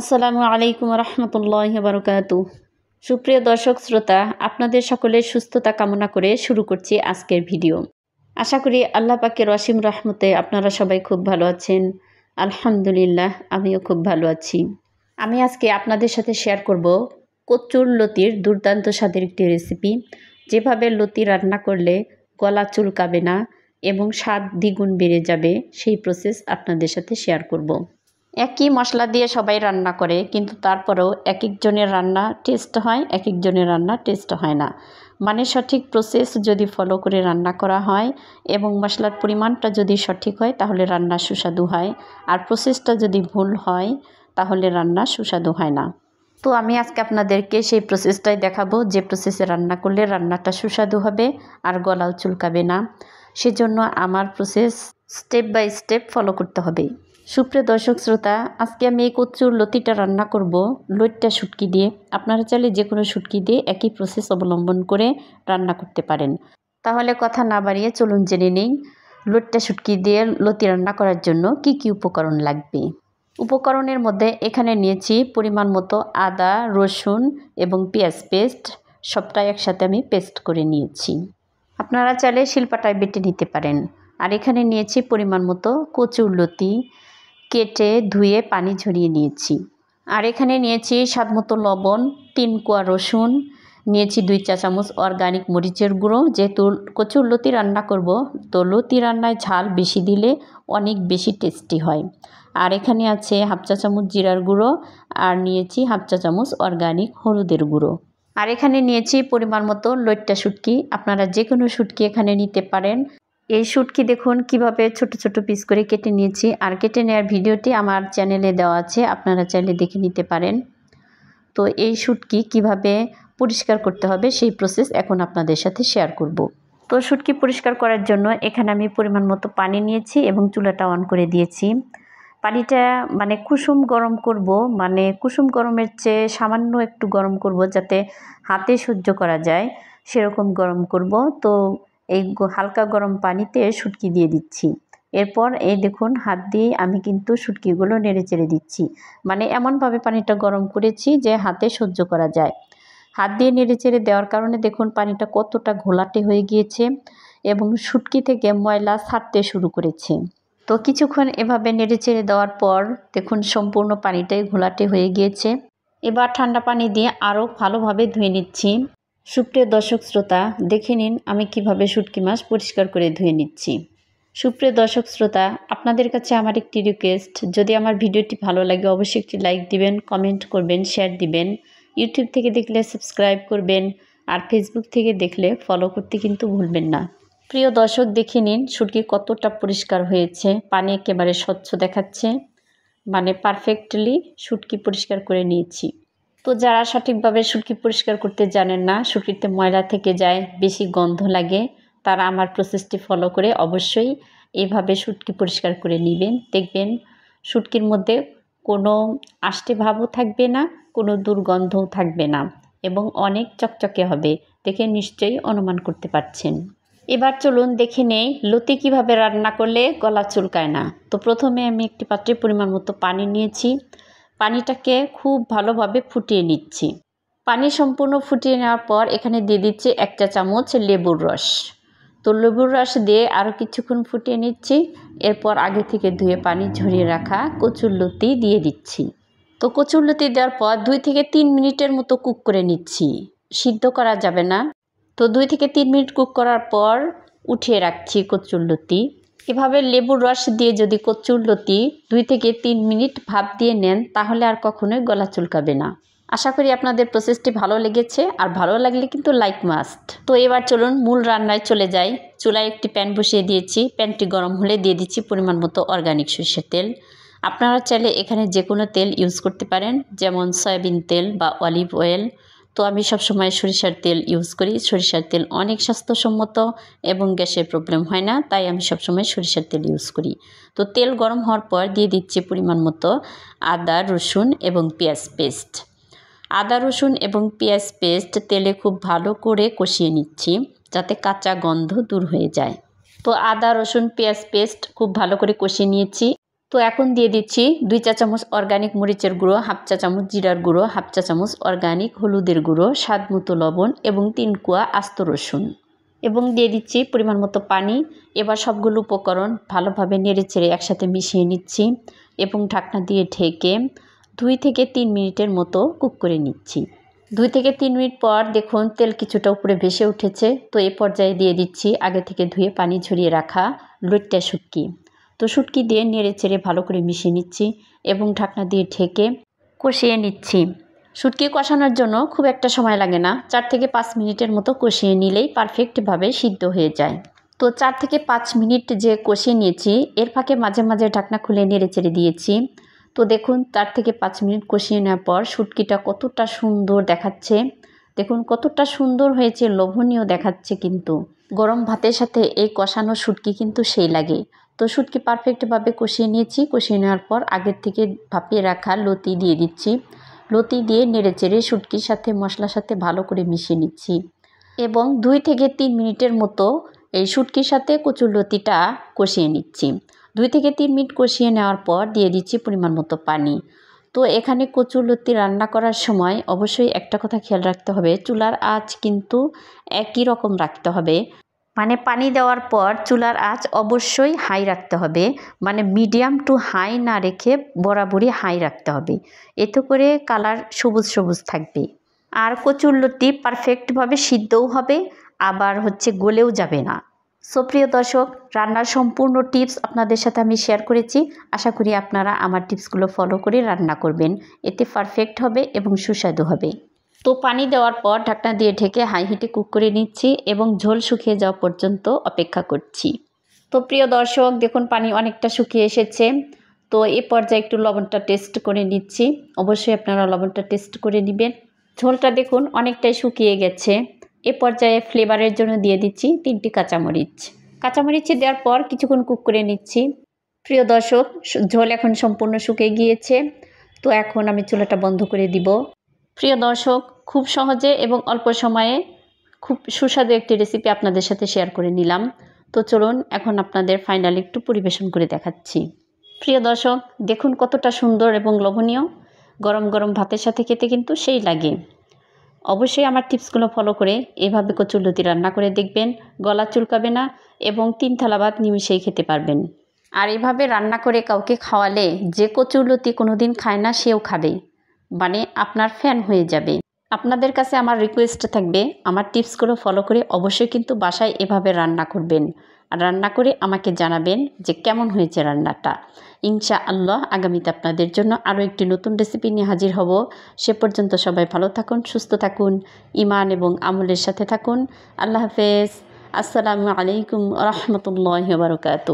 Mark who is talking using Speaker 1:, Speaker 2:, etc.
Speaker 1: আসসালামু আলাইকুম রহমতুল্লাহ বারকাত সুপ্রিয় দর্শক শ্রোতা আপনাদের সকলের সুস্থতা কামনা করে শুরু করছি আজকের ভিডিও আশা করি আল্লাহ পাকের রসিম রহমতে আপনারা সবাই খুব ভালো আছেন আলহামদুলিল্লাহ আমিও খুব ভালো আছি আমি আজকে আপনাদের সাথে শেয়ার করব কচুর লতির দুর্দান্ত স্বাদের একটি রেসিপি যেভাবে লতি রান্না করলে গলা চুলকাবে না এবং স্বাদ দ্বিগুণ বেড়ে যাবে সেই প্রসেস আপনাদের সাথে শেয়ার করব। একই মশলা দিয়ে সবাই রান্না করে কিন্তু তারপরেও এক একজনের রান্না টেস্ট হয় এক একজনের রান্না টেস্ট হয় না মানে সঠিক প্রসেস যদি ফলো করে রান্না করা হয় এবং মশলার পরিমাণটা যদি সঠিক হয় তাহলে রান্না সুস্বাদু হয় আর প্রসেসটা যদি ভুল হয় তাহলে রান্না সুস্বাদু হয় না তো আমি আজকে আপনাদেরকে সেই প্রসেসটাই দেখাবো যে প্রসেসে রান্না করলে রান্নাটা সুস্বাদু হবে আর গলাও চুলকাবে না সেজন্য আমার process step by step follow করতে হবে সুপ্রিয় দর্শক শ্রোতা আজকে আমি এই কচুর লতিটা রান্না করব লইটটা শুটকি দিয়ে আপনারা চাইলে যে কোনো শুটকি দিয়ে একই প্রসেস অবলম্বন করে রান্না করতে পারেন তাহলে কথা না বাড়িয়ে চলুন জেনে নিই লইটটা শুটকি দিয়ে লতি রান্না করার জন্য কি কি উপকরণ লাগবে উপকরণের মধ্যে এখানে নিয়েছি পরিমাণ মতো আদা রসুন এবং পেঁয়াজ পেস্ট সবটাই একসাথে আমি পেস্ট করে নিয়েছি আপনারা চাইলে শিল্পাটায় বেটে নিতে পারেন আর এখানে নিয়েছি পরিমাণ মতো কচুর লতি কেটে ধুয়ে পানি ঝরিয়ে নিয়েছি আর এখানে নিয়েছি স্বাদ মতো লবণ তিন কোয়া রসুন নিয়েছি দুই চা চামচ অর্গানিক মরিচের গুঁড়ো যেহেতু কচুর লতি রান্না করব তো লতি রান্নায় ঝাল বেশি দিলে অনেক বেশি টেস্টি হয় আর এখানে আছে হাফ চা চামচ জিরার গুঁড়ো আর নিয়েছি হাফ চা চামচ অর্গানিক হলুদের গুঁড়ো আর এখানে নিয়েছি পরিমাণ মতো লইট্টা শুটকি আপনারা যে কোনো শুটকি এখানে নিতে পারেন এই শুটকি দেখুন কিভাবে ছোট ছোট পিস করে কেটে নিয়েছি আর কেটে নেওয়ার ভিডিওটি আমার চ্যানেলে দেওয়া আছে আপনারা চাইলে দেখে নিতে পারেন তো এই শুটকি কিভাবে পরিষ্কার করতে হবে সেই প্রসেস এখন আপনাদের সাথে শেয়ার করব। তো শুটকি পরিষ্কার করার জন্য এখানে আমি পরিমাণ মতো পানি নিয়েছি এবং চুলাটা অন করে দিয়েছি পানিটা মানে কুসুম গরম করব মানে কুসুম গরমের চেয়ে সামান্য একটু গরম করব যাতে হাতে সহ্য করা যায় সেরকম গরম করব তো এই হালকা গরম পানিতে শুটকি দিয়ে দিচ্ছি এরপর এই দেখুন হাত দিয়ে আমি কিন্তু শুটকিগুলো নেড়ে চেড়ে দিচ্ছি মানে এমনভাবে পানিটা গরম করেছি যে হাতে সহ্য করা যায় হাত দিয়ে নেড়ে চেড়ে দেওয়ার কারণে দেখুন পানিটা কতটা ঘোলাটে হয়ে গিয়েছে এবং শুটকি থেকে ময়লা ছাড়তে শুরু করেছে তো কিছুক্ষণ এভাবে নেড়ে চেড়ে দেওয়ার পর দেখুন সম্পূর্ণ পানিটাই ঘোলাটে হয়ে গিয়েছে এবার ঠান্ডা পানি দিয়ে আরও ভালোভাবে ধুয়ে নিচ্ছি সুপ্রিয় দর্শক শ্রোতা দেখে নিন আমি কিভাবে শুটকি মাছ পরিষ্কার করে ধুয়ে নিচ্ছি সুপ্রিয় দর্শক শ্রোতা আপনাদের কাছে আমার একটি রিকোয়েস্ট যদি আমার ভিডিওটি ভালো লাগে অবশ্যই একটি লাইক দিবেন কমেন্ট করবেন শেয়ার দিবেন ইউটিউব থেকে দেখলে সাবস্ক্রাইব করবেন আর ফেসবুক থেকে দেখলে ফলো করতে কিন্তু ভুলবেন না প্রিয় দর্শক দেখে নিন শুটকি কতটা পরিষ্কার হয়েছে পানি একেবারে স্বচ্ছ দেখাচ্ছে মানে পারফেক্টলি শুটকি পরিষ্কার করে নিয়েছি তো যারা সঠিকভাবে শুটকি পরিষ্কার করতে জানেন না শুটকিতে ময়লা থেকে যায় বেশি গন্ধ লাগে তারা আমার প্রসেসটি ফলো করে অবশ্যই এভাবে সুটকি পরিষ্কার করে নেবেন দেখবেন সুটকির মধ্যে কোনো আষ্টে ভাবও থাকবে না কোনো দুর্গন্ধও থাকবে না এবং অনেক চকচকে হবে দেখে নিশ্চয়ই অনুমান করতে পারছেন এবার চলুন দেখে নেই লতি কিভাবে রান্না করলে গলা চুলকায় না তো প্রথমে আমি একটি পাত্রে পরিমাণ মতো পানি নিয়েছি পানিটাকে খুব ভালোভাবে ফুটিয়ে নিচ্ছি পানি সম্পূর্ণ ফুটিয়ে নেওয়ার পর এখানে দিয়ে দিচ্ছি একটা চামচ লেবুর রস তো লেবুর রস দিয়ে আরও কিছুক্ষণ ফুটিয়ে নিচ্ছি এরপর আগে থেকে ধুয়ে পানি ঝরিয়ে রাখা কচুর লতি দিয়ে দিচ্ছি তো কচুর লতি দেওয়ার পর দুই থেকে তিন মিনিটের মতো কুক করে নিচ্ছি সিদ্ধ করা যাবে না তো দুই থেকে তিন মিনিট কুক করার পর উঠিয়ে রাখছি কচুর লতি এভাবে লেবুর রস দিয়ে যদি কচুর লতি দুই থেকে তিন মিনিট ভাপ দিয়ে নেন তাহলে আর কখনোই গলা চুলকাবে না আশা করি আপনাদের প্রসেসটি ভালো লেগেছে আর ভালো লাগলে কিন্তু লাইক মাস্ট তো এবার চলুন মূল রান্নায় চলে যাই চুলায় একটি প্যান বসিয়ে দিয়েছি প্যানটি গরম হলে দিয়ে দিচ্ছি পরিমাণ মতো অর্গানিক সরষের তেল আপনারা চাইলে এখানে যে কোনো তেল ইউজ করতে পারেন যেমন সয়াবিন তেল বা অলিভ অয়েল তো আমি সবসময় সরিষার তেল ইউজ করি সরিষার তেল অনেক স্বাস্থ্যসম্মত এবং গ্যাসের প্রবলেম হয় না তাই আমি সবসময় সরিষার তেল ইউজ করি তো তেল গরম হওয়ার পর দিয়ে দিচ্ছি পরিমাণ মতো আদা রসুন এবং পেঁয়াজ পেস্ট আদা রসুন এবং পেঁয়াজ পেস্ট তেলে খুব ভালো করে কষিয়ে নিচ্ছি যাতে কাঁচা গন্ধ দূর হয়ে যায় তো আদা রসুন পেঁয়াজ পেস্ট খুব ভালো করে কষিয়ে নিয়েছি তো এখন দিয়ে দিচ্ছি দুই চা চামচ অর্গানিক মরিচের গুঁড়ো হাফ চা চামচ জিরার গুঁড়ো হাফ চা চামচ অর্গানিক হলুদের গুঁড়ো স্বাদ মতো লবণ এবং তিন কুয়া আস্ত রসুন এবং দিয়ে দিচ্ছি পরিমাণ মতো পানি এবার সবগুলো উপকরণ ভালোভাবে নেড়ে চেড়ে একসাথে মিশিয়ে নিচ্ছি এবং ঢাকনা দিয়ে ঢেকে দুই থেকে তিন মিনিটের মতো কুক করে নিচ্ছি দুই থেকে তিন মিনিট পর দেখুন তেল কিছুটা উপরে ভেসে উঠেছে তো এ পর্যায়ে দিয়ে দিচ্ছি আগে থেকে ধুয়ে পানি ঝরিয়ে রাখা লুটটা শুক্কি তো শুটকি দিয়ে নেড়ে চেড়ে ভালো করে মিশিয়ে নিচ্ছি এবং ঢাকনা দিয়ে ঢেকে কষিয়ে নিচ্ছি শুটকি কষানোর জন্য খুব একটা সময় লাগে না চার থেকে পাঁচ মিনিটের মতো কষিয়ে নিলেই পারফেক্টভাবে সিদ্ধ হয়ে যায় তো চার থেকে পাঁচ মিনিট যে কষিয়ে নিয়েছি এর ফাঁকে মাঝে মাঝে ঢাকনা খুলে নেড়ে চেড়ে দিয়েছি তো দেখুন চার থেকে পাঁচ মিনিট কষিয়ে নেওয়ার পর শুটকিটা কতটা সুন্দর দেখাচ্ছে দেখুন কতটা সুন্দর হয়েছে লোভনীয় দেখাচ্ছে কিন্তু গরম ভাতের সাথে এই কষানো শুটকি কিন্তু সেই লাগে তো শুটকি পারফেক্টভাবে কষিয়ে নিয়েছি কষিয়ে নেওয়ার পর আগের থেকে ভাপিয়ে রাখা লতি দিয়ে দিচ্ছি লতি দিয়ে নেড়ে চেড়ে শুটকির সাথে মশলার সাথে ভালো করে মিশিয়ে নিচ্ছি এবং দুই থেকে তিন মিনিটের মতো এই সুটকির সাথে কচুর লতিটা কষিয়ে নিচ্ছি দুই থেকে তিন মিনিট কষিয়ে নেওয়ার পর দিয়ে দিচ্ছি পরিমাণ মতো পানি তো এখানে কচুর লতি রান্না করার সময় অবশ্যই একটা কথা খেয়াল রাখতে হবে চুলার আঁচ কিন্তু একই রকম রাখতে হবে মানে পানি দেওয়ার পর চুলার আঁচ অবশ্যই হাই রাখতে হবে মানে মিডিয়াম টু হাই না রেখে বরাবরই হাই রাখতে হবে এতে করে কালার সবুজ সবুজ থাকবে আর কচুরলতি পারফেক্টভাবে সিদ্ধও হবে আবার হচ্ছে গলেও যাবে না সো প্রিয় দর্শক রান্নার সম্পূর্ণ টিপস আপনাদের সাথে আমি শেয়ার করেছি আশা করি আপনারা আমার টিপসগুলো ফলো করে রান্না করবেন এতে পারফেক্ট হবে এবং সুস্বাদু হবে তো পানি দেওয়ার পর ঢাকনা দিয়ে ঢেকে হাই হিটে কুক করে নিচ্ছি এবং ঝোল শুকিয়ে যাওয়া পর্যন্ত অপেক্ষা করছি তো প্রিয় দর্শক দেখুন পানি অনেকটা শুকিয়ে এসেছে তো এ পর্যায়ে একটু লবণটা টেস্ট করে নিচ্ছি অবশ্যই আপনারা লবণটা টেস্ট করে নেবেন ঝোলটা দেখুন অনেকটাই শুকিয়ে গেছে এ পর্যায়ে ফ্লেভারের জন্য দিয়ে দিচ্ছি তিনটি কাঁচামরিচ কাঁচামরিচে দেওয়ার পর কিছুক্ষণ কুক করে নিচ্ছি প্রিয় দর্শক ঝোল এখন সম্পূর্ণ শুকিয়ে গিয়েছে তো এখন আমি চুলাটা বন্ধ করে দিব প্রিয় দর্শক খুব সহজে এবং অল্প সময়ে খুব সুস্বাদু একটি রেসিপি আপনাদের সাথে শেয়ার করে নিলাম তো চলুন এখন আপনাদের ফাইনাল একটু পরিবেশন করে দেখাচ্ছি প্রিয় দর্শক দেখুন কতটা সুন্দর এবং লোভনীয় গরম গরম ভাতের সাথে খেতে কিন্তু সেই লাগে অবশ্যই আমার টিপসগুলো ফলো করে এভাবে কচুরলতি রান্না করে দেখবেন গলা চুলকাবে না এবং তিন থালা ভাত নিমিশেই খেতে পারবেন আর এভাবে রান্না করে কাউকে খাওয়ালে যে কচুরলতি কোনো দিন খায় না সেও খাবে মানে আপনার ফ্যান হয়ে যাবে আপনাদের কাছে আমার রিকোয়েস্ট থাকবে আমার টিপসগুলো ফলো করে অবশ্যই কিন্তু বাসায় এভাবে রান্না করবেন আর রান্না করে আমাকে জানাবেন যে কেমন হয়েছে রান্নাটা ইনশা আল্লাহ আগামীতে আপনাদের জন্য আরও একটি নতুন রেসিপি নিয়ে হাজির হব সে পর্যন্ত সবাই ভালো থাকুন সুস্থ থাকুন ইমান এবং আমলের সাথে থাকুন আল্লাহ হাফেজ আসসালামু আলাইকুম রহমতুল্লাহ বারকাত